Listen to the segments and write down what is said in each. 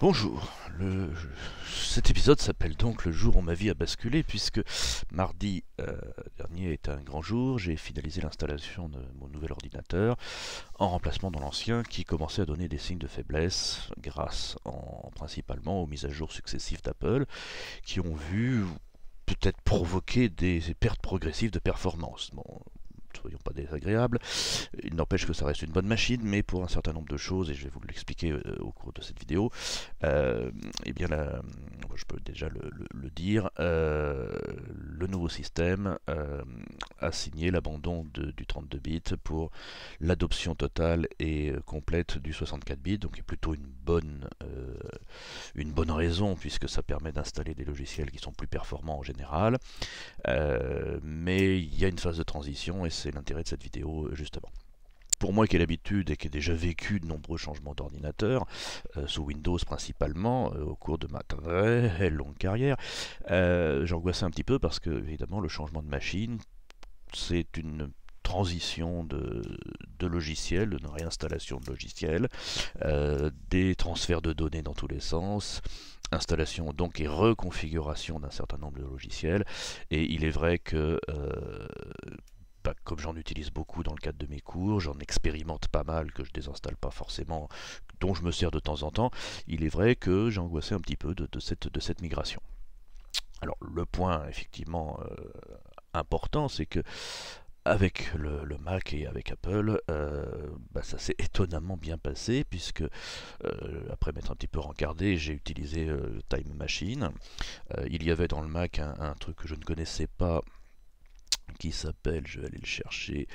Bonjour, le, cet épisode s'appelle donc Le jour où ma vie a basculé puisque mardi euh, dernier est un grand jour, j'ai finalisé l'installation de mon nouvel ordinateur en remplacement de l'ancien qui commençait à donner des signes de faiblesse grâce en, principalement aux mises à jour successives d'Apple qui ont vu peut-être provoquer des pertes progressives de performance soyons pas désagréables. Il n'empêche que ça reste une bonne machine, mais pour un certain nombre de choses, et je vais vous l'expliquer euh, au cours de cette vidéo, et euh, eh bien là, je peux déjà le, dire, euh, le nouveau système a signé l'abandon du 32 bits pour l'adoption totale et complète du 64 bits, donc est plutôt une bonne, une bonne raison, puisque ça permet d'installer des logiciels qui sont plus performants en général, mais il y a une phase de transition, et c'est l'intérêt de cette vidéo euh, justement pour moi qui ai l'habitude et qui ai déjà vécu de nombreux changements d'ordinateur, euh, sous Windows principalement, euh, au cours de ma très longue carrière, j'angoissais un petit peu parce que, évidemment, le changement de machine, c'est une transition de, de logiciels, de réinstallation de logiciels, des transferts de données dans tous les sens, installation donc et reconfiguration d'un certain nombre de logiciels. Et il est vrai que comme j'en utilise beaucoup dans le cadre de mes cours, j'en expérimente pas mal que je désinstalle pas forcément, dont je me sers de temps en temps, il est vrai que j'ai angoissé un petit peu de, cette, migration. Alors le point effectivement euh, important, c'est que avec le, Mac et avec Apple, euh, bah, ça s'est étonnamment bien passé puisque euh, après m'être un petit peu rencardé, j'ai utilisé Time Machine. il y avait dans le Mac un, truc que je ne connaissais pas qui s'appelle, je vais aller le chercher,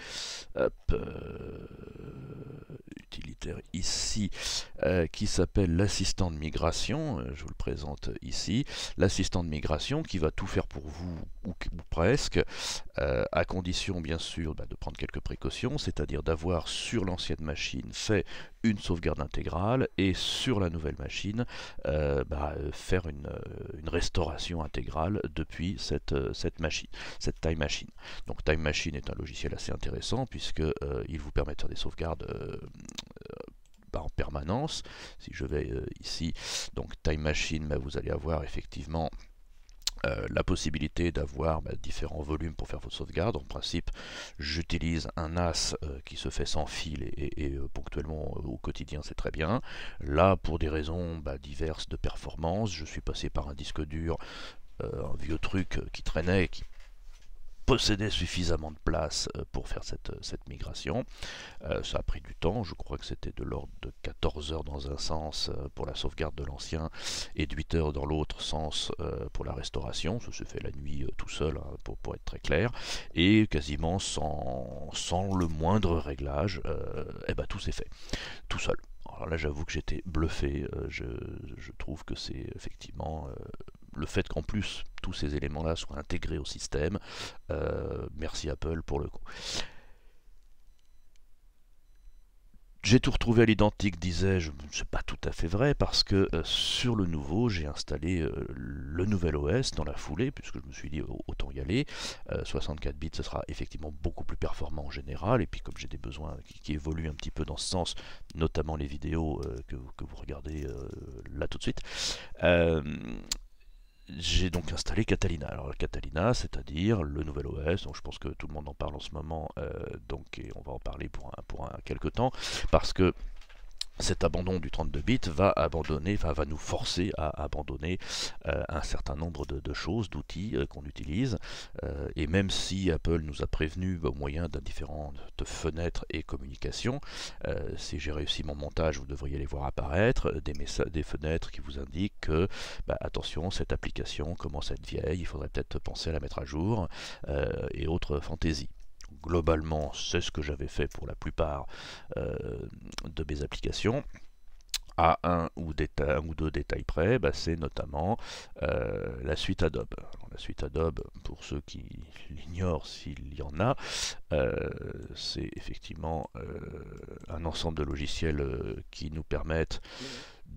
euh, utilitaire ici, euh, qui s'appelle l'assistant de migration, euh, je vous le présente ici, l'assistant de migration qui va tout faire pour vous, ou, presque, à condition bien sûr bah, de prendre quelques précautions, c'est-à-dire d'avoir sur l'ancienne machine fait une sauvegarde intégrale et sur la nouvelle machine bah, faire une, restauration intégrale depuis cette, cette machine, cette time machine. Donc Time Machine est un logiciel assez intéressant puisqu'il euh, vous permet de faire des sauvegardes euh, en permanence. Si je vais euh, ici, donc Time Machine, bah, vous allez avoir effectivement la possibilité d'avoir bah, différents volumes pour faire vos sauvegardes. En principe, j'utilise un NAS qui se fait sans fil et, ponctuellement au quotidien, c'est très bien. Là, pour des raisons bah, diverses de performance, je suis passé par un disque dur un vieux truc qui traînait, qui suffisamment de place euh, pour faire cette, euh, cette migration. Euh, ça a pris du temps, je crois que c'était de l'ordre de 14 heures dans un sens pour la sauvegarde de l'ancien et de 8 heures dans l'autre sens pour la restauration. Ça se fait la nuit tout seul, hein, pour, être très clair, et quasiment sans, sans le moindre réglage, et eh ben tout s'est fait, tout seul. Alors là, j'avoue que j'étais bluffé. je, trouve que c'est effectivement le fait qu'en plus tous ces éléments-là soient intégrés au système, euh, merci Apple pour le coup. J'ai tout retrouvé à l'identique, disais-je, c'est pas tout à fait vrai, parce que euh, sur le nouveau, j'ai installé euh, le nouvel OS dans la foulée, puisque je me suis dit autant y aller. 64 bits, ce sera effectivement beaucoup plus performant en général, et puis comme j'ai des besoins qui, évoluent un petit peu dans ce sens, notamment les vidéos que, que, vous regardez là tout de suite, j'ai donc installé Catalina. Alors Catalina, c'est-à-dire le nouvel OS, donc je pense que tout le monde en parle en ce moment, euh, donc et on va en parler pour un, pour un quelques temps, parce que cet abandon du 32 bits va abandonner, va nous forcer à abandonner euh, un certain nombre de, choses, d'outils euh, qu'on utilise. Euh, et même si Apple nous a prévenu bah, au moyen d'indifférentes fenêtres et communications, si j'ai réussi mon montage, vous devriez les voir apparaître, des, des fenêtres qui vous indiquent que bah, attention, cette application commence à être vieille, il faudrait peut-être penser à la mettre à jour et autres fantaisies globalement, c'est ce que j'avais fait pour la plupart euh, de mes applications à un ou, un ou, deux détails près, bah, c'est notamment euh, la suite Adobe. la suite Adobe, pour ceux qui l'ignorent s'il y en a, euh, c'est effectivement un ensemble de logiciels qui nous permettent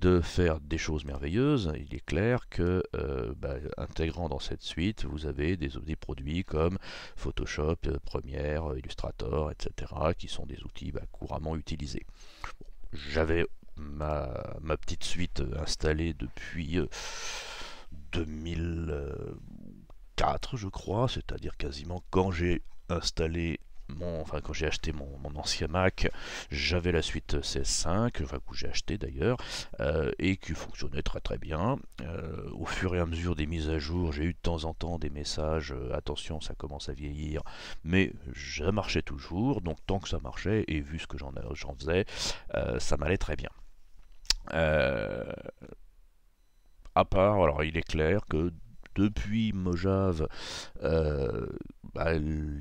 de faire des choses merveilleuses, il est clair que euh, bah, intégrant dans cette suite, vous avez des, produits comme Photoshop, euh, Premiere, Illustrator, etc., qui sont des outils bah, couramment utilisés. J'avais ma, petite suite euh, installée depuis 2004, je crois, c'est-à-dire quasiment quand j'ai installé mon, enfin quand j'ai acheté mon, ancien Mac, j'avais la suite CS5, enfin que j'ai acheté d'ailleurs, euh, et qui fonctionnait très très bien. Euh, au fur et à mesure des mises à jour, j'ai eu de temps en temps des messages, euh, attention ça commence à vieillir, mais ça marchait toujours, donc tant que ça marchait, et vu ce que j'en faisais, ça m'allait très bien. à part, alors il est clair que depuis Mojave, euh, bah,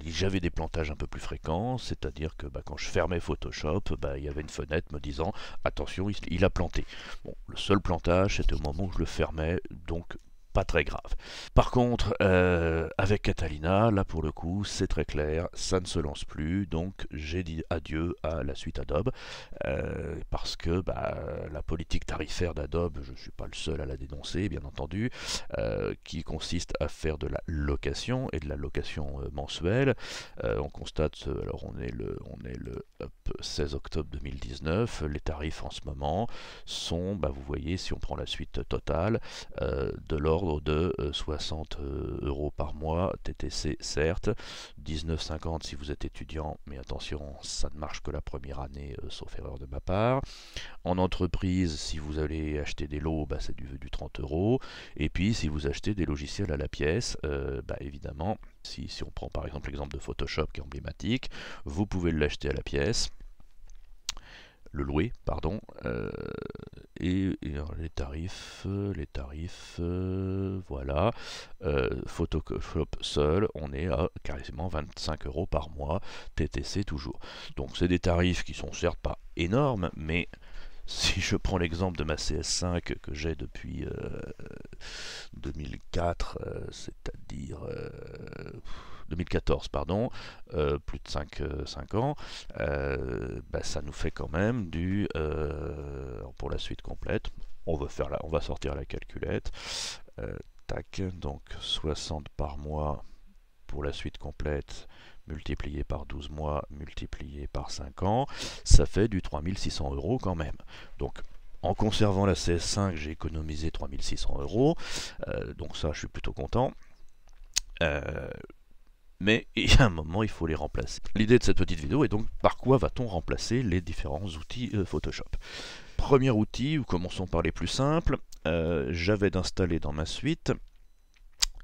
j'avais des plantages un peu plus fréquents, c'est-à-dire que bah, quand je fermais Photoshop, bah, il y avait une fenêtre me disant attention, il, a planté. Bon, le seul plantage, c'était au moment où je le fermais, donc pas très grave. Par contre, euh, avec Catalina, là pour le coup, c'est très clair, ça ne se lance plus, donc j'ai dit adieu à la suite Adobe, euh, parce que bah, la politique tarifaire d'Adobe, je ne suis pas le seul à la dénoncer, bien entendu, euh, qui consiste à faire de la location et de la location mensuelle. on constate, alors on est le, on est le 16 octobre 2019, les tarifs en ce moment sont, bah, vous voyez, si on prend la suite totale, de l'ordre de 60 euh, euh, euros par mois, TTC certes, 19,50 si vous êtes étudiant, mais attention, ça ne marche que la première année, euh, sauf erreur de ma part. En entreprise, si vous allez acheter des lots, bah, c'est du, 30 euros. Et puis, si vous achetez des logiciels à la pièce, bah, évidemment, si on prend par exemple l'exemple de Photoshop qui est emblématique, vous pouvez l'acheter à la pièce le louer, pardon. Euh, et, les tarifs, euh, les tarifs, euh, voilà. Euh, seul, on est à carrément 25 euros par mois, TTC toujours. Donc c'est des tarifs qui sont certes pas énormes, mais si je prends l'exemple de ma CS5 que j'ai depuis 2004, c'est-à-dire 2014, pardon, euh, plus de 5, 5 euh, ans, euh, bah, ça nous fait quand même du, pour la suite complète, on, veut faire on va sortir la calculette, tac, donc 60 par mois pour la suite complète, multiplié par 12 mois, multiplié par 5 ans, ça fait du 3600 euros quand même. Donc en conservant la CS5, j'ai économisé 3600 euros, donc ça je suis plutôt content mais il y a un moment, il faut les remplacer. L'idée de cette petite vidéo est donc par quoi va-t-on remplacer les différents outils euh, Photoshop Premier outil, ou commençons par les plus simples, euh, j'avais d'installer dans ma suite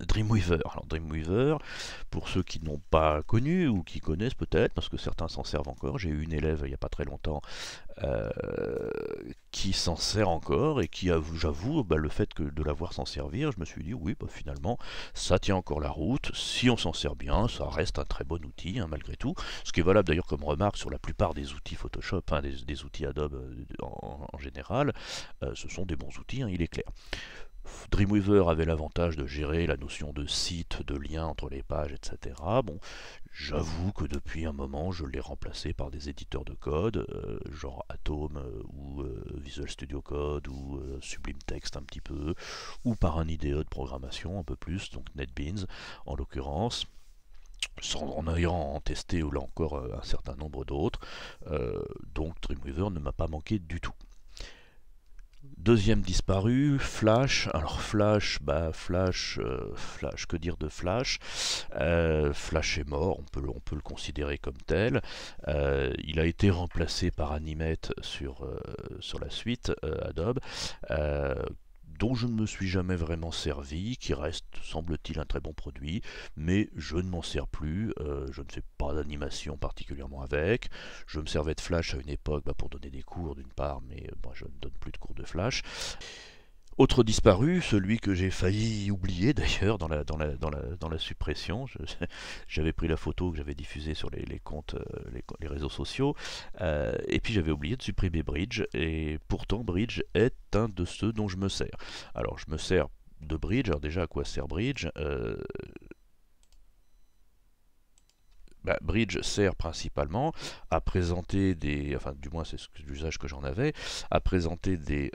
Dreamweaver. Alors Dreamweaver, pour ceux qui n'ont pas connu ou qui connaissent peut-être, parce que certains s'en servent encore, j'ai eu une élève il n'y a pas très longtemps euh, qui s'en sert encore et qui, j'avoue, bah, le fait que de l'avoir s'en servir, je me suis dit oui, bah, finalement, ça tient encore la route. Si on s'en sert bien, ça reste un très bon outil hein, malgré tout. Ce qui est valable d'ailleurs comme remarque sur la plupart des outils Photoshop, des, outils Adobe euh, en, général, euh, ce sont des bons outils, hein, il est clair. Dreamweaver avait l'avantage de gérer la notion de site, de lien entre les pages, etc. Bon, j'avoue que depuis un moment, je l'ai remplacé par des éditeurs de code, euh, genre Atom euh, ou euh, Visual Studio Code ou Sublime Text un petit peu, ou par un IDE de programmation un peu plus, donc NetBeans en l'occurrence sans, en ayant testé ou là encore un certain nombre d'autres, donc Dreamweaver ne m'a pas manqué du tout. Deuxième disparu, Flash. Alors Flash, bah Flash, euh, Flash, que dire de Flash euh, Flash est mort, on peut, peut le considérer comme tel. Euh, il a été remplacé par Animate sur, sur la suite Adobe, dont je ne me suis jamais vraiment servi, qui reste, semble-t-il, un très bon produit, mais je ne m'en sers plus, euh, je ne fais pas d'animation particulièrement avec. Je me servais de Flash à une époque bah, pour donner des cours d'une part, mais euh, je ne donne plus de cours de Flash. Autre disparu, celui que j'ai failli oublier d'ailleurs dans la, suppression. J'avais pris la photo que j'avais diffusée sur les, comptes, euh, les, réseaux sociaux, euh, et puis j'avais oublié de supprimer Bridge, et pourtant Bridge est un de ceux dont je me sers. Alors je me sers de Bridge, alors déjà à quoi sert Bridge euh, bah, Bridge sert principalement à présenter des, enfin du moins c'est l'usage que j'en avais, à présenter des,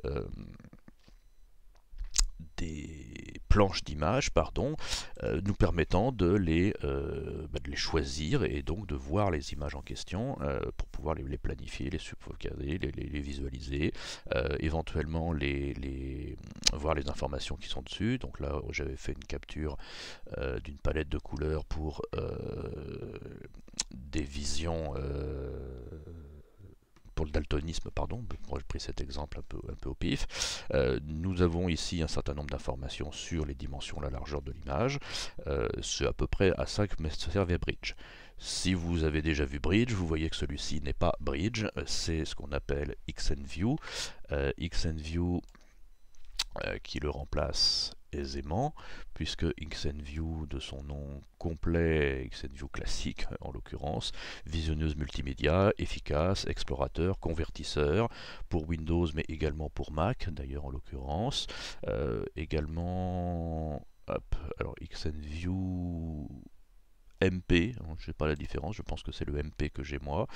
des planches d'images pardon, euh, nous permettant de les, euh, bah, les choisir et donc de voir les images en question euh, pour pouvoir les, planifier, les subvocaler, les, visualiser, éventuellement les, les, voir les informations qui sont dessus. Donc là j'avais fait une capture d'une palette de couleurs pour des visions pour le daltonisme, pardon, moi j'ai pris cet exemple un peu, un peu au pif. Euh, nous avons ici un certain nombre d'informations sur les dimensions, la largeur de l'image. Euh, c'est à peu près à ça que servait Bridge. Si vous avez déjà vu Bridge, vous voyez que celui-ci n'est pas Bridge, c'est ce qu'on appelle XNView. Euh, XNView qui le remplace aisément, puisque XNView, de son nom complet, XNView classique en l'occurrence, visionneuse multimédia, efficace, explorateur, convertisseur, pour Windows mais également pour Mac d'ailleurs en l'occurrence, euh, également... alors XNView MP, hein, je sais pas la différence, je pense que c'est le MP que j'ai moi.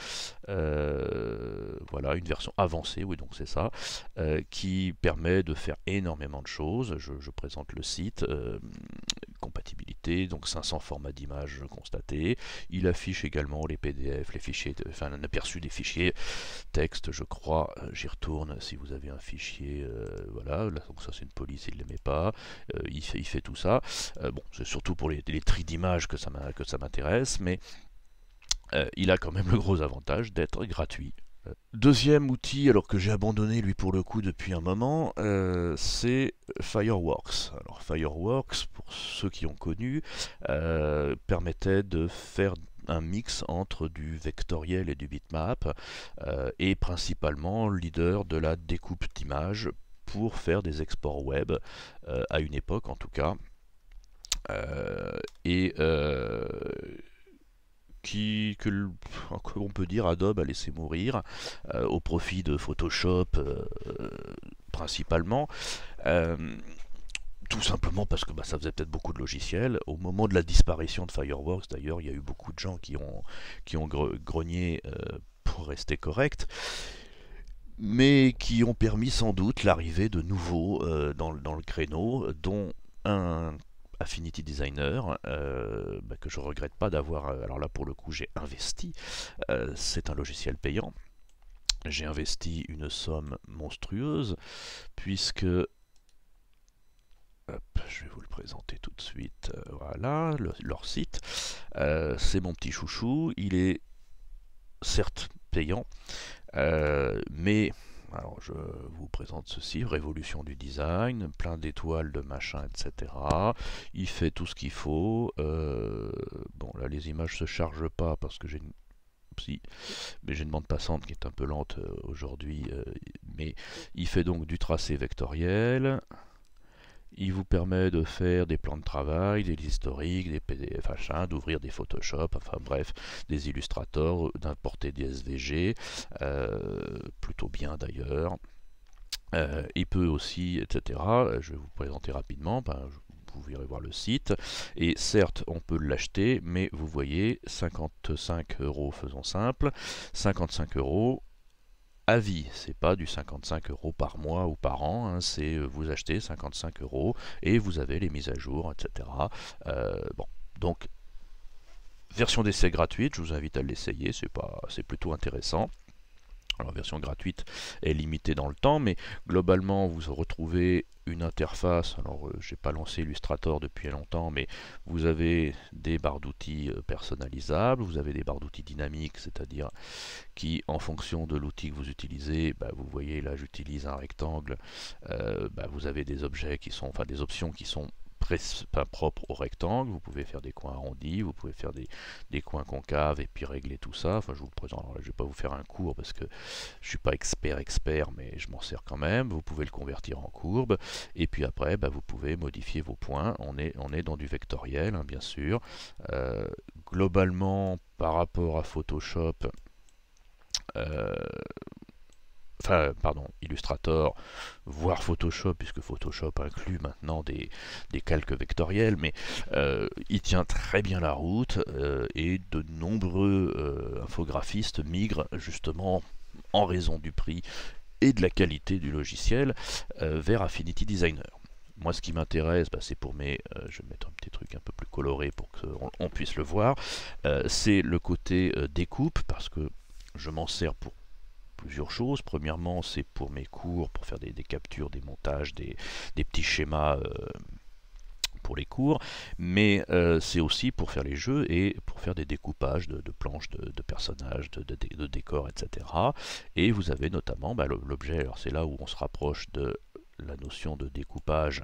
Euh, voilà, une version avancée, oui donc c'est ça, euh, qui permet de faire énormément de choses. je présente le site. Euh, compatibilité, donc 500 formats d'images constatés. Il affiche également les PDF, les fichiers, enfin un aperçu des fichiers texte, je crois. Euh, j'y retourne si vous avez un fichier, euh, voilà. donc ça c'est une police, il ne met pas. Euh, il, fait, il, fait, tout ça. bon, c'est surtout pour les, les tris d'images que ça m'intéresse, mais il a quand même le gros avantage d'être gratuit Deuxième outil, alors que j'ai abandonné lui pour le coup depuis un moment, euh, c'est Fireworks. Alors Fireworks, pour ceux qui ont connu, euh, permettait de faire un mix entre du vectoriel et du bitmap, euh, et principalement leader de la découpe d'images pour faire des exports web, à une époque en tout cas que, on peut dire, Adobe a laissé mourir euh, au profit de Photoshop euh, principalement. Euh, tout simplement parce que bah, ça faisait peut-être beaucoup de logiciels. Au moment de la disparition de Fireworks, d'ailleurs, il y a eu beaucoup de gens qui ont, qui grogné pour rester correct mais qui ont permis sans doute l'arrivée de nouveaux dans, le créneau, dont un Affinity Designer, euh, bah, que je regrette pas d'avoir. Euh, alors là, pour le coup, j'ai investi. Euh, c'est un logiciel payant. J'ai investi une somme monstrueuse, puisque. je vais vous le présenter tout de suite. Voilà, leur site. c'est mon petit chouchou. Il est certes payant, mais alors je vous présente ceci, révolution du design, plein d'étoiles, de machins, etc. Il fait tout ce qu'il faut. Euh, bon là les images se chargent pas parce que j'ai une... mais j'ai une bande passante qui est un peu lente euh, aujourd'hui. Euh, mais il fait donc du tracé vectoriel. Il vous permet de faire des plans de travail, des historiques, des PDF, d'ouvrir des Photoshop, enfin bref, des Illustrator, euh, d'importer des SVG, euh, plutôt bien d'ailleurs. Euh, il peut aussi, etc. Je vais vous présenter rapidement. Ben, vous verrez voir le site. Et certes, on peut l'acheter, mais vous voyez, 55 euros, faisons simple, 55 euros, Avis, vie. C'est pas du 55 euros par mois ou par an, hein. c'est euh, vous achetez 55 euros et vous avez les mises à jour, etc. Euh, bon, donc version d'essai gratuite, je vous invite à l'essayer, c'est pas, c'est plutôt intéressant. Alors, version gratuite est limitée dans le temps, mais globalement, vous retrouvez une interface. Alors, je euh, j'ai pas lancé Illustrator depuis longtemps, mais vous avez des barres d'outils euh, personnalisables, vous avez des barres d'outils dynamiques, c'est-à-dire qui, en fonction de l'outil que vous utilisez, bah, vous voyez là, j'utilise un rectangle. Euh, bah, vous avez des objets qui sont, enfin, des options qui sont propre au rectangle, vous pouvez faire des coins arrondis, vous pouvez faire des, coins concaves et puis régler tout ça. Enfin, je vous le présente, je vais pas vous faire un cours parce que je ne suis pas expert expert, mais je m'en sers quand même. Vous pouvez le convertir en courbe et puis après, bah, vous pouvez modifier vos points. On est, on est dans du vectoriel, hein, bien sûr. Euh, globalement, par rapport à Photoshop, euh, enfin pardon, Illustrator, voire Photoshop, puisque Photoshop inclut maintenant des, calques vectoriels, mais euh, il tient très bien la route euh, et de nombreux euh, infographistes migrent justement en raison du prix et de la qualité du logiciel vers Affinity Designer. Moi, ce qui m'intéresse, bah, c'est pour mes. je vais mettre un petit truc un peu plus coloré pour qu'on puisse le voir. c'est le côté découpe, parce que je m'en sers pour plusieurs choses. Premièrement, c'est pour mes cours, pour faire des, captures, des montages, des, petits schémas euh, pour les cours, mais euh, c'est aussi pour faire les jeux et pour faire des découpages de, planches de, personnages, de, décors, etc. Et vous avez notamment bah, l'objet, alors c'est là où on se rapproche de la notion de découpage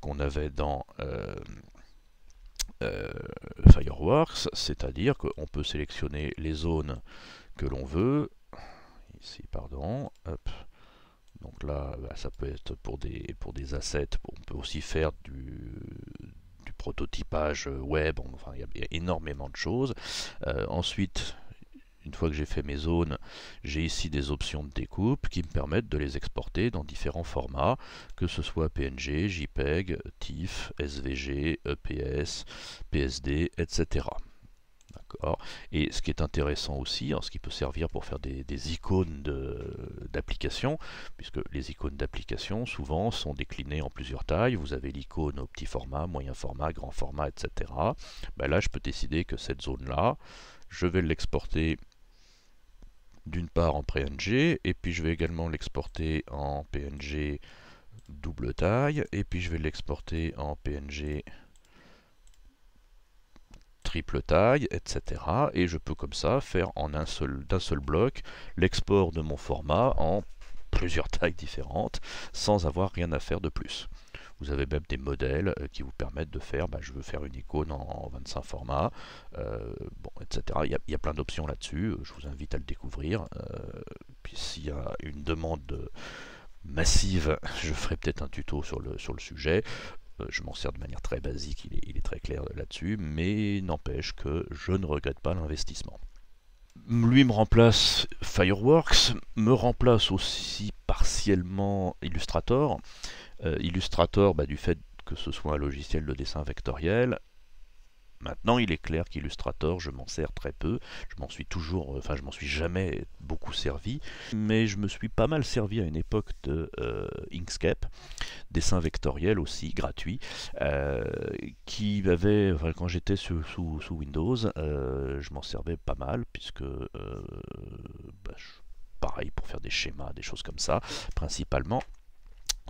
qu'on avait dans euh, Fireworks, c'est-à-dire qu'on peut sélectionner les zones que l'on veut, pardon. Donc là, bah, ça peut être pour des, pour des assets. on peut aussi faire du, prototypage web. il y, a énormément de choses. Euh, ensuite, une fois que j'ai fait mes zones, j'ai ici des options de découpe qui me permettent de les exporter dans différents formats, que ce soit PNG, JPEG, TIFF, SVG, EPS, PSD, etc. Et ce qui est intéressant aussi, ce qui peut servir pour faire des, icônes d'application, puisque les icônes d'application souvent sont déclinées en plusieurs tailles. Vous avez l'icône au petit format, moyen format, grand format, etc. Ben là, je peux décider que cette zone-là, je vais l'exporter d'une part en PNG, et puis je vais également l'exporter en PNG double taille, et puis je vais l'exporter en PNG triple taille, etc. Et je peux comme ça faire en un seul, d'un seul bloc l'export de mon format en plusieurs tailles différentes sans avoir rien à faire de plus. Vous avez même des modèles euh, qui vous permettent de faire, bah, je veux faire une icône en, 25 formats, euh, bon, etc. Il y a, plein d'options là-dessus, euh, je vous invite à le découvrir. puis s'il y a une demande massive, je ferai peut-être un tuto sur le, sur le sujet. Euh, je m'en sers de manière très basique, il est, très clair là-dessus, mais n'empêche que je ne regrette pas l'investissement. Lui me remplace Fireworks, me remplace aussi partiellement Illustrator. Euh, Illustrator, bah, du fait que ce soit un logiciel de dessin vectoriel, Maintenant, il est clair qu'Illustrator, je m'en sers très peu. Je m'en suis toujours, euh, enfin, je m'en suis jamais beaucoup servi, mais je me suis pas mal servi à une époque de euh, Inkscape, dessin vectoriel aussi gratuit, euh, qui avait, quand j'étais sous, Windows, je m'en servais pas mal puisque bah, pareil pour faire des schémas, des choses comme ça, principalement.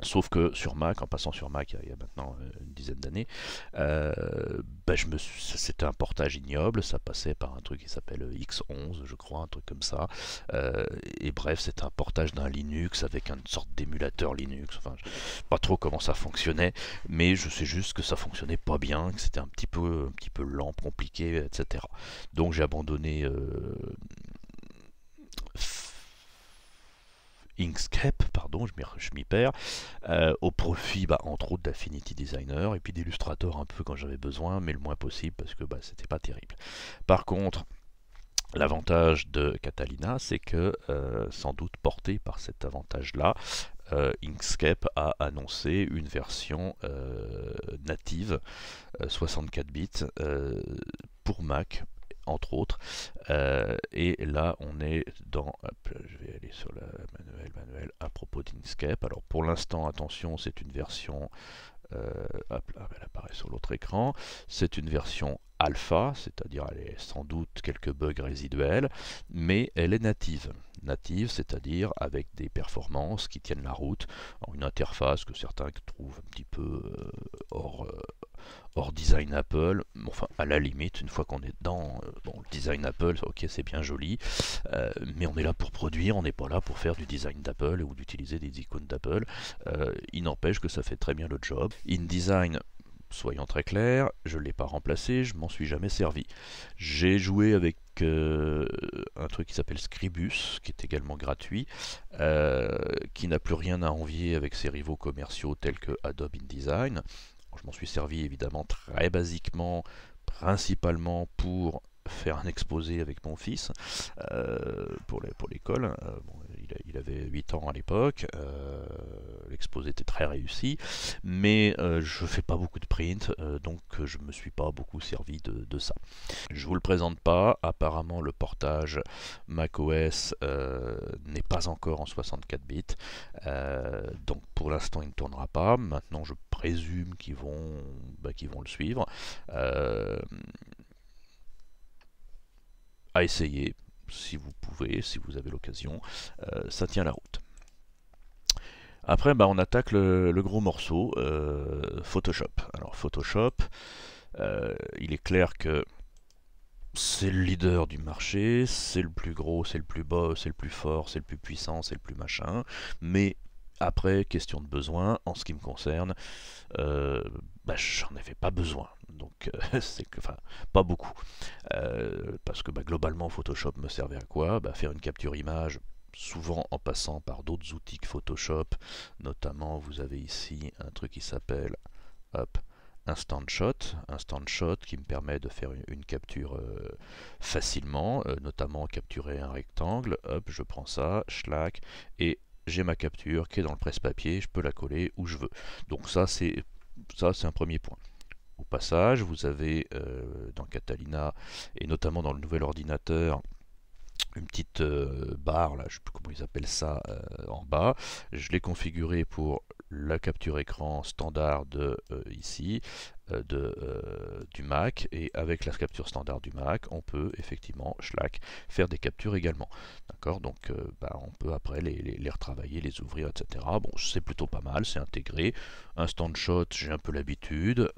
Sauf que sur Mac, en passant sur Mac il y a maintenant euh, une dizaine d'années, euh, bah, je me c'était un portage ignoble, ça passait par un truc qui s'appelle euh, X11, je crois, un truc comme ça. et bref, c'était un portage d'un Linux avec une sorte d'émulateur Linux. Enfin, sais pas trop comment ça fonctionnait, mais je sais juste que ça fonctionnait pas bien, que c'était un petit peu, un petit peu lent, compliqué, etc. Donc j'ai abandonné. Inkscape, pardon, je m'y perds, euh, au profit bah, entre autres d'Affinity Designer et puis d'Illustrator un peu quand j'avais besoin, mais le moins possible parce que bah, c'était pas terrible. Par contre, l'avantage de Catalina, c'est que euh, sans doute porté par cet avantage-là, euh, Inkscape a annoncé une version native 64 bits pour Mac entre autres. Euh, et là, on est dans. je vais aller sur le manuel, manuel à propos d'Inkscape. Alors pour l'instant, attention, c'est une version. Euh, elle apparaît sur l'autre écran. C'est une version alpha, c'est-à-dire elle est sans doute quelques bugs résiduels, mais elle est native. Native, c'est-à-dire avec des performances qui tiennent la route, une interface que certains trouvent un petit peu euh, hors, hors design Apple. Enfin, à la limite, une fois qu'on est dans, euh, le design Apple, ok, c'est bien joli, euh, mais on est là pour produire, on n'est pas là pour faire du design d'Apple ou d'utiliser des icônes d'Apple. Euh, il n'empêche que ça fait très bien le job. InDesign, soyons très clairs, je ne l'ai pas remplacé, je m'en suis jamais servi. J'ai joué avec un truc qui s'appelle Scribus, qui est également gratuit, qui n'a plus rien à envier avec ses rivaux commerciaux tels que Adobe InDesign. Je m'en suis servi évidemment très basiquement, principalement pour faire un exposé avec mon fils euh, pour l'école. Euh, il, avait 8 ans à l'époque, euh, l'exposé était très réussi, mais euh, je fais pas beaucoup de print, euh, donc je me suis pas beaucoup servi de, ça. Je vous le présente pas, apparemment le portage macOS n'est pas encore en 64 bits, donc pour l'instant il ne tournera pas, maintenant je présume qu'ils vont, bah, vont le suivre. à essayer, si vous pouvez, si vous avez l'occasion, euh, ça tient la route. Après, bah, on attaque le, gros morceau, euh, Photoshop. Alors Photoshop, euh, il est clair que c'est le leader du marché, c'est le plus gros, c'est le plus beau, c'est le plus fort, c'est le plus puissant, c'est le plus machin. Mais après, question de besoin, en ce qui me concerne, bah, j'en avais pas besoin. Donc, euh, c'est que, enfin, pas beaucoup. Euh, parce que bah, globalement, Photoshop me servait à quoi bah, Faire une capture image, souvent en passant par d'autres outils que Photoshop. Notamment, vous avez ici un truc qui s'appelle Instant Shot. Instant Shot qui me permet de faire une, capture euh, facilement, notamment capturer un rectangle. Hop, je prends ça, schlack, et j'ai ma capture qui est dans le presse-papier, je peux la coller où je veux. Donc ça, c'est ça c'est un premier point. Au passage, vous avez euh, dans Catalina, et notamment dans le nouvel ordinateur, une petite euh, barre, là, je ne sais plus comment ils appellent ça, euh, en bas. Je l'ai configuré pour la capture écran standard euh, ici euh, de, euh, du Mac et avec la capture standard du Mac on peut effectivement faire des captures également d'accord donc bah, on peut après les, retravailler les ouvrir etc bon c'est plutôt pas mal c'est intégré un stand shot j'ai un peu l'habitude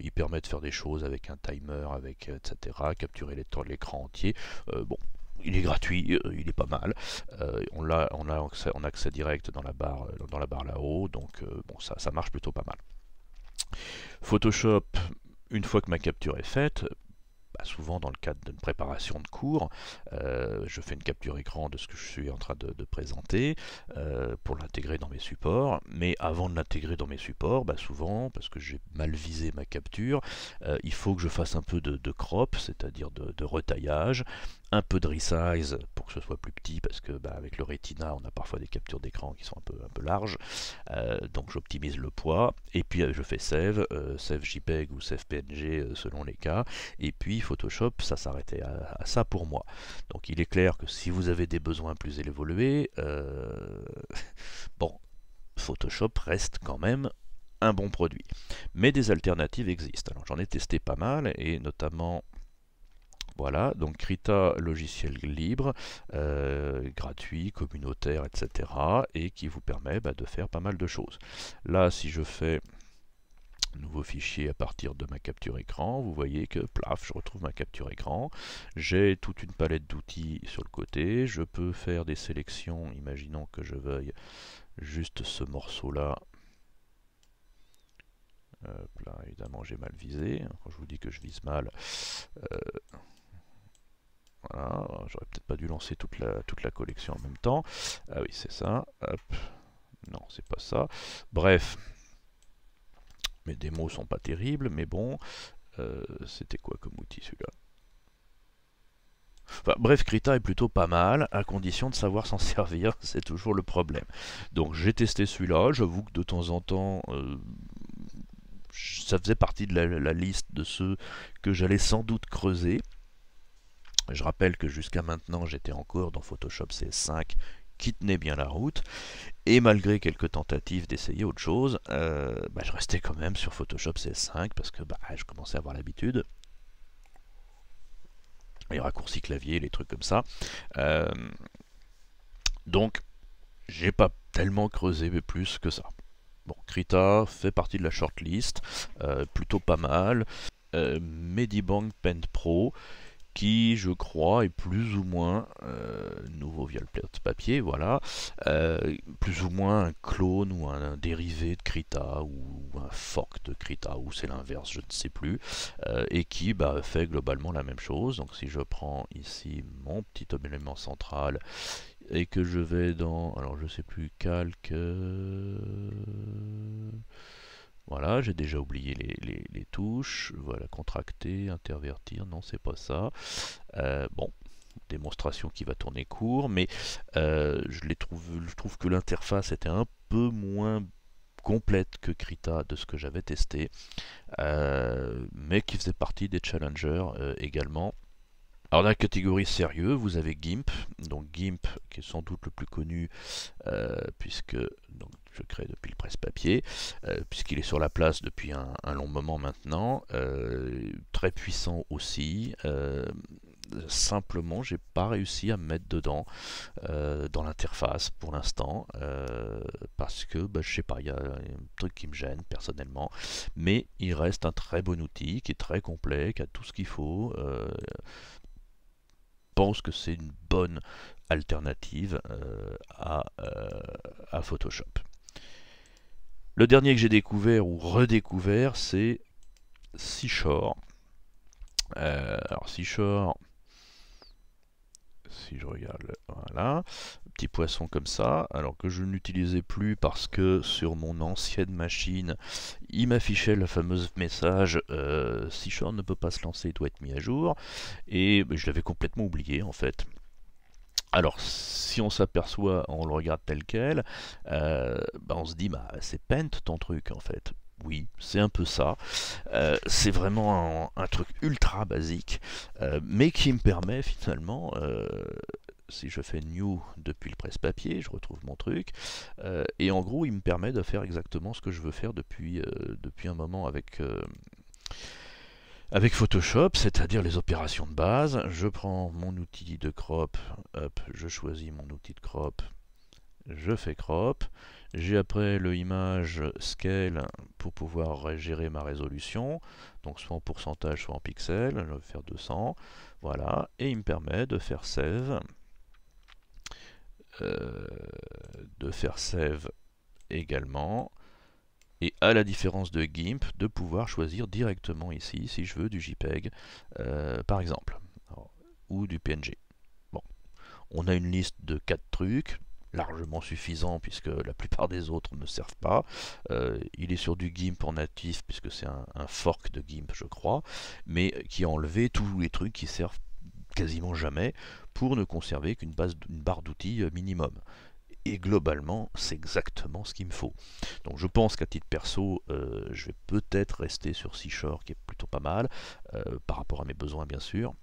il permet de faire des choses avec un timer avec etc capturer l'écran entier bon il est gratuit, euh, il est pas mal. Euh, on, a, on, a accès, on accès direct dans la barre, euh, dans la barre là-haut, donc bon, ça, ça marche plutôt pas mal. Photoshop, une fois que ma capture est faite, bah, souvent dans le cadre d'une préparation de cours, je fais une capture écran de ce que je suis en train de, présenter pour l'intégrer dans mes supports. Mais avant de l'intégrer dans mes supports, bah, souvent, parce que j'ai mal visé ma capture, il faut que je fasse un peu de, crop, c'est-à-dire de, retaillage, un peu de resize pour que ce soit plus petit parce que bah, avec le Retina on a parfois des captures d'écran qui sont un peu, un peu larges euh, donc j'optimise le poids et puis euh, je fais save, euh, save JPEG ou save PNG selon les cas et puis Photoshop ça s'arrêtait à, ça pour moi donc il est clair que si vous avez des besoins plus évolués bon Photoshop reste quand même un bon produit. Mais des alternatives existent. Alors j'en ai testé pas mal et notamment voilà, donc Krita, logiciel libre, euh, gratuit, communautaire, etc. Et qui vous permet bah, de faire pas mal de choses. Là, si je fais nouveau fichier à partir de ma capture écran, vous voyez que plaf, je retrouve ma capture écran. J'ai toute une palette d'outils sur le côté. Je peux faire des sélections, imaginons que je veuille juste ce morceau-là. là, évidemment, j'ai mal visé. Quand je vous dis que je vise mal, euh, voilà, j'aurais peut-être pas dû lancer toute la, toute la collection en même temps. Ah oui, c'est ça. Non, c'est pas ça. Bref. Mes démos sont pas terribles, mais bon. Euh, c'était quoi comme outil celui-là bref, Krita est plutôt pas mal, à condition de savoir s'en servir, c'est toujours le problème. Donc j'ai testé celui-là, j'avoue que de temps en temps, euh, ça faisait partie de la liste de ceux que j'allais sans doute creuser. Je rappelle que jusqu'à maintenant j'étais encore dans Photoshop CS5 qui tenait bien la route, et malgré quelques tentatives d'essayer autre chose, euh, bah, je restais quand même sur Photoshop CS5 parce que bah, je commençais à avoir l'habitude. Les raccourcis clavier, les trucs comme ça. Euh, donc, j'ai pas tellement creusé mais plus que ça. Bon, Krita fait partie de la shortlist, euh, plutôt pas mal. Medibank Paint Pro, qui, je crois, est plus ou moins, euh, nouveau via le papier, voilà, euh, plus ou moins un clone ou un, dérivé de Krita ou, un fork de Krita, ou c'est l'inverse, je ne sais plus, euh, et qui bah, fait globalement la même chose. Donc si je prends ici mon petit élément central et que je vais dans, alors je ne sais plus, calque voilà, j'ai déjà oublié les, touches. Voilà, contracter, intervertir, non, c'est pas ça. Euh, bon, démonstration qui va tourner court, mais euh, je, trouve, je trouve que l'interface était un peu moins complète que Krita de ce que j'avais testé, euh, mais qui faisait partie des challengers également. Alors dans la catégorie sérieux, vous avez GIMP, donc GIMP qui est sans doute le plus connu, puisque je crée depuis le presse-papier, euh, puisqu'il est sur la place depuis un, long moment maintenant. Euh, très puissant aussi. Euh, simplement, j'ai pas réussi à me mettre dedans euh, dans l'interface pour l'instant, parce que bah, je sais pas, il y a un truc qui me gêne personnellement. Mais il reste un très bon outil qui est très complet, qui a tout ce qu'il faut pense que c'est une bonne alternative à, à Photoshop. Le dernier que j'ai découvert ou redécouvert, c'est Seashore. Euh, alors Seashore, si je regarde, voilà, petit poisson comme ça, alors que je n'utilisais plus parce que sur mon ancienne machine, il m'affichait le fameux message euh, Seashore ne peut pas se lancer, doit être mis à jour, et ben, je l'avais complètement oublié en fait. Alors, si on s'aperçoit, on le regarde tel quel, euh, bah, on se dit, bah, c'est pente ton truc en fait. Oui, c'est un peu ça. Euh, c'est vraiment un, truc ultra basique, euh, mais qui me permet finalement, si je fais new depuis le presse-papier, je retrouve mon truc, et en gros, il me permet de faire exactement ce que je veux faire depuis, depuis un moment avec avec Photoshop, c'est-à-dire les opérations de base, je prends mon outil de crop, hop, je choisis mon outil de crop, je fais crop, j'ai après le image scale pour pouvoir gérer ma résolution, donc soit en pourcentage, soit en pixels, je vais faire 200, voilà, et il me permet de faire save, euh, de faire save également, et à la différence de GIMP, de pouvoir choisir directement ici, si je veux, du JPEG, euh, par exemple, ou du PNG. Bon, on a une liste de 4 trucs, largement suffisant puisque la plupart des autres ne servent pas. Euh, il est sur du GIMP en natif puisque c'est un, fork de GIMP je crois, mais qui a enlevé tous les trucs qui servent quasiment jamais pour ne conserver qu'une barre d'outils euh, minimum et globalement, c'est exactement ce qu'il me faut. Donc je pense qu'à titre perso, euh, je vais peut-être rester sur Seashore, qui est plutôt pas mal, euh, par rapport à mes besoins bien sûr.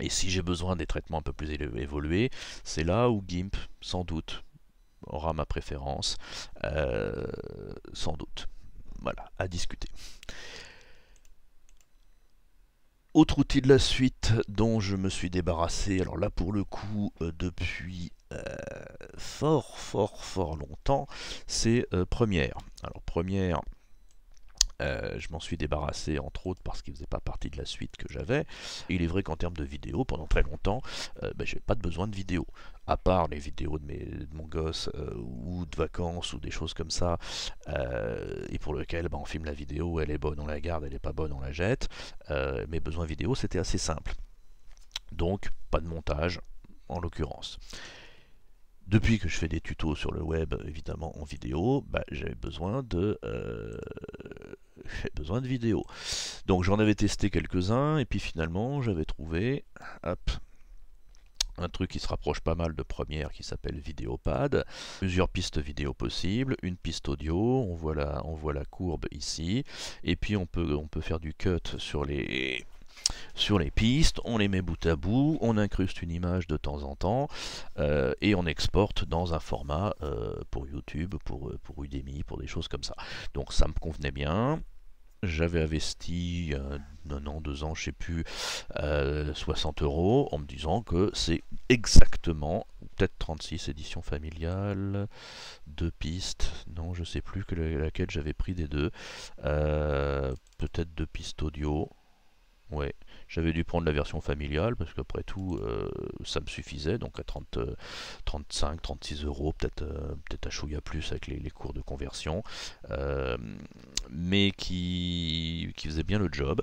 Et si j'ai besoin des traitements un peu plus évolués, c'est là où GIMP, sans doute, aura ma préférence, euh, sans doute. Voilà, à discuter. Autre outil de la suite dont je me suis débarrassé, alors là pour le coup depuis euh, fort, fort, fort longtemps, c'est euh, Première. Alors Première, euh, je m'en suis débarrassé entre autres parce qu'il faisait pas partie de la suite que j'avais. Il est vrai qu'en termes de vidéo, pendant très longtemps, ben, j'avais pas de besoin de vidéo. À part les vidéos de, mes, de mon gosse ou de vacances ou des choses comme ça, et pour lequel ben, on filme la vidéo, elle est bonne, on la garde, elle n'est pas bonne, on la jette. mes besoins vidéo, c'était assez simple. Donc, pas de montage en l'occurrence. Depuis que je fais des tutos sur le web, évidemment en vidéo, bah, j'avais besoin de euh, besoin de vidéos. Donc j'en avais testé quelques-uns et puis finalement j'avais trouvé un truc qui se rapproche pas mal de première qui s'appelle Videopad, Plusieurs pistes vidéo possibles, une piste audio, on voit la, on voit la courbe ici, et puis on peut, on peut faire du cut sur les sur les pistes, on les met bout à bout, on incruste une image de temps en temps euh, et on exporte dans un format euh, pour YouTube, pour, euh, pour Udemy, pour des choses comme ça. Donc ça me convenait bien. J'avais investi non, un an, deux ans, je sais plus, 60 euros en me disant que c'est exactement, peut-être 36 éditions familiales, deux pistes, non je ne sais plus que laquelle j'avais pris des deux, peut-être deux pistes audio, Ouais, j'avais dû prendre la version familiale parce qu'après tout, euh, ça me suffisait. Donc à 30, 35, 36 euros, peut-être euh, peut à chouïa plus avec les, cours de conversion, euh, mais qui, qui faisait bien le job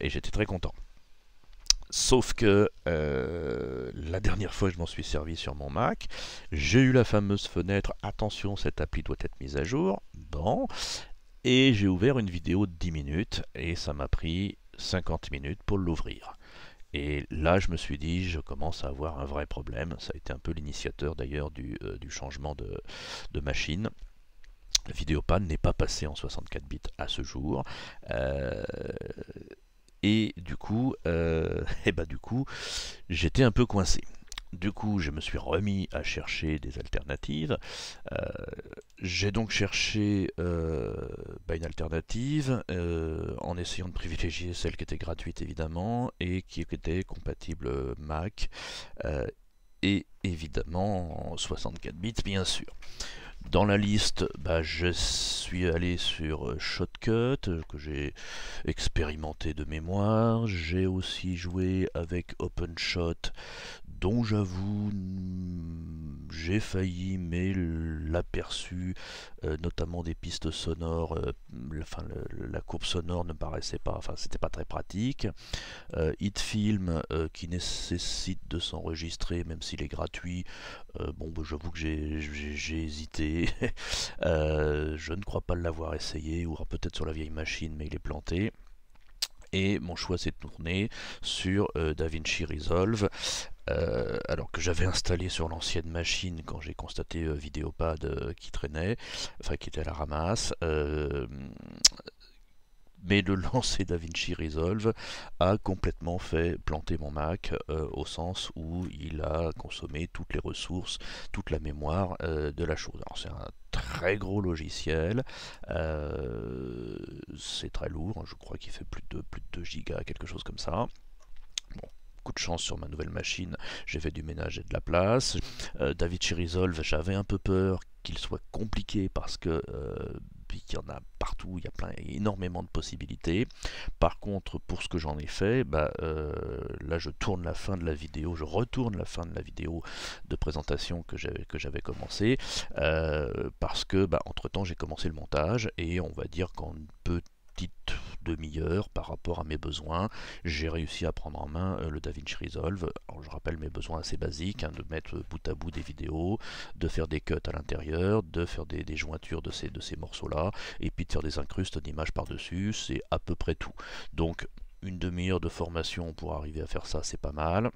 et j'étais très content. Sauf que la dernière fois je m'en suis servi sur mon Mac, j'ai eu la fameuse fenêtre attention cette appli doit être mise à jour. Bon. Et j'ai ouvert une vidéo de 10 minutes et ça m'a pris 50 minutes pour l'ouvrir. Et là, je me suis dit, je commence à avoir un vrai problème. Ça a été un peu l'initiateur d'ailleurs du, euh, changement de, de machine. Vidéopan n'est pas passé en 64 bits à ce jour. Euh, et du coup, euh, et bah du coup, j'étais un peu coincé. Du coup, je me suis remis à chercher des alternatives. Euh, j'ai donc cherché euh, bah, une alternative euh, en essayant de privilégier celle qui était gratuite évidemment et qui était compatible Mac et évidemment en 64 bits bien sûr. Dans la liste, bah, je suis allé sur Shotcut, que j'ai expérimenté de mémoire. J'ai aussi joué avec OpenShot dont j'avoue mm, j'ai failli mais l'aperçu euh, notamment des pistes sonores euh, enfin la courbe sonore ne paraissait pas enfin c'était pas très pratique HitFilm euh, film qui nécessite de s'enregistrer même s'il est gratuit bon bah, j'avoue que j'ai hésité je ne crois pas l'avoir essayé ou peut-être sur la vieille machine mais il est planté et mon choix s'est tourné sur DaVinci Resolve euh, alors que j'avais installé sur l'ancienne machine quand j'ai constaté euh, Videopad Vidéopad euh, qui traînait, enfin qui était à la ramasse. mais le lancer DaVinci Resolve a complètement fait planter mon Mac au sens où il a consommé toutes les ressources, toute la mémoire de la chose. Alors c'est un très gros logiciel. c'est très lourd, hein, je crois qu'il fait plus de, plus de 2 gigas, quelque chose comme ça de chance sur ma nouvelle machine, j'ai fait du ménage et de la place. Euh, david Chirizol. j'avais un peu peur qu'il soit compliqué parce que euh, puis qu'il y en a partout, il y a plein, énormément de possibilités. Par contre, pour ce que j'en ai fait, bah, euh, là je tourne la fin de la vidéo, je retourne la fin de la vidéo de présentation que j'avais que j'avais commencé, parce que bah, entre temps j'ai commencé le montage et on va dire qu'on peut petite demi-heure par rapport à mes besoins. J'ai réussi à prendre en main euh, le DaVinci Resolve. Alors, je rappelle mes besoins assez basiques, hein, de mettre euh, bout à bout des vidéos, de faire des cuts à l'intérieur, de faire des, jointures de ces, de ces morceaux-là, et puis de faire des incrustes d'images par-dessus, c'est à peu près tout. Donc une demi-heure de formation pour arriver à faire ça, c'est pas mal.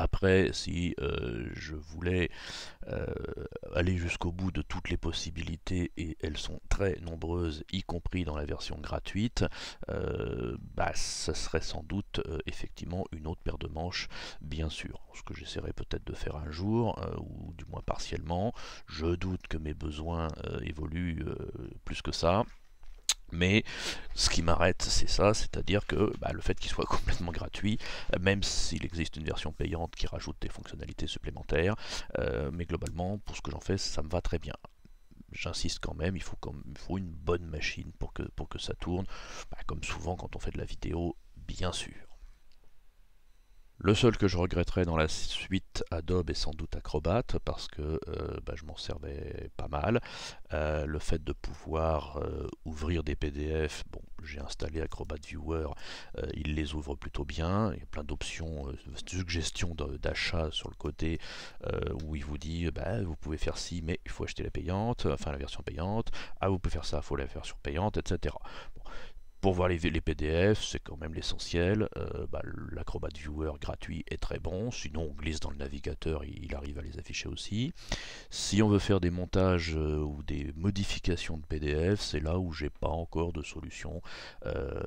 Après, si euh, je voulais euh, aller jusqu'au bout de toutes les possibilités, et elles sont très nombreuses, y compris dans la version gratuite, euh, bah, ce serait sans doute effectivement une autre paire de manches, bien sûr. Ce que j'essaierai peut-être de faire un jour, ou du moins partiellement. Je doute que mes besoins évoluent plus que ça. Mais ce qui m'arrête, c'est ça, c'est-à-dire que bah, le fait qu'il soit complètement gratuit, euh, même s'il existe une version payante qui rajoute des fonctionnalités supplémentaires, euh, mais globalement, pour ce que j'en fais, ça me va très bien. J'insiste quand même, il faut, une bonne machine pour que, ça tourne, bah, comme souvent quand on fait de la vidéo, bien sûr. Le seul que je regretterais dans la suite Adobe est sans doute Acrobat parce que euh, bah, je m'en servais pas mal. Euh, le fait de pouvoir euh, ouvrir des PDF, bon, j'ai installé Acrobat Viewer, il les ouvre plutôt bien. Il y a plein d'options, suggestions d'achat sur le côté où il vous dit eh ben, vous pouvez faire ci, mais il faut acheter la payante, enfin la version payante. Ah, vous pouvez faire ça, il faut la version payante, etc. Pour voir les, PDF, c'est quand même l'essentiel. Euh, bah, L'Acrobat Viewer gratuit est très bon, sinon on glisse dans le navigateur, il, il arrive à les afficher aussi. Si on veut faire des montages euh, ou des modifications de PDF, c'est là où j'ai pas encore de solution euh,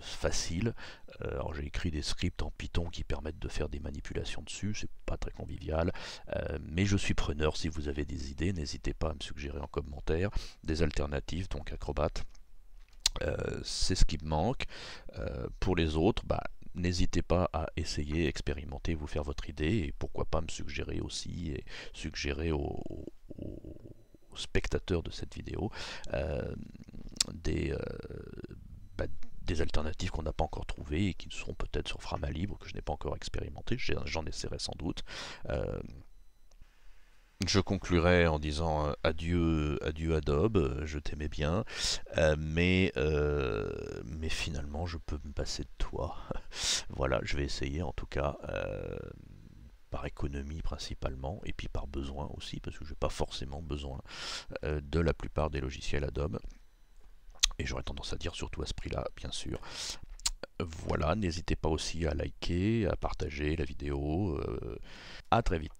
facile. Alors j'ai écrit des scripts en Python qui permettent de faire des manipulations dessus, c'est pas très convivial, mais je suis preneur si vous avez des idées, n'hésitez pas à me suggérer en commentaire des alternatives, donc Acrobat euh, c'est ce qui me manque. Euh, pour les autres, bah, n'hésitez pas à essayer, expérimenter, vous faire votre idée et pourquoi pas me suggérer aussi et suggérer aux, spectateurs de cette vidéo euh, des, bah, des alternatives qu'on n'a pas encore trouvées et qui seront peut-être sur Frama Libre que je n'ai pas encore expérimenté. J'en essaierai sans doute je conclurai en disant euh, adieu, adieu Adobe, euh, je t'aimais bien, euh, mais, mais finalement je peux me passer de toi. voilà, je vais essayer en tout cas, par économie principalement, et puis par besoin aussi, parce que je n'ai pas forcément besoin de la plupart des logiciels Adobe. Et j'aurais tendance à dire surtout à ce prix-là, bien sûr, voilà, n'hésitez pas aussi à liker, à partager la vidéo. Euh, à très vite.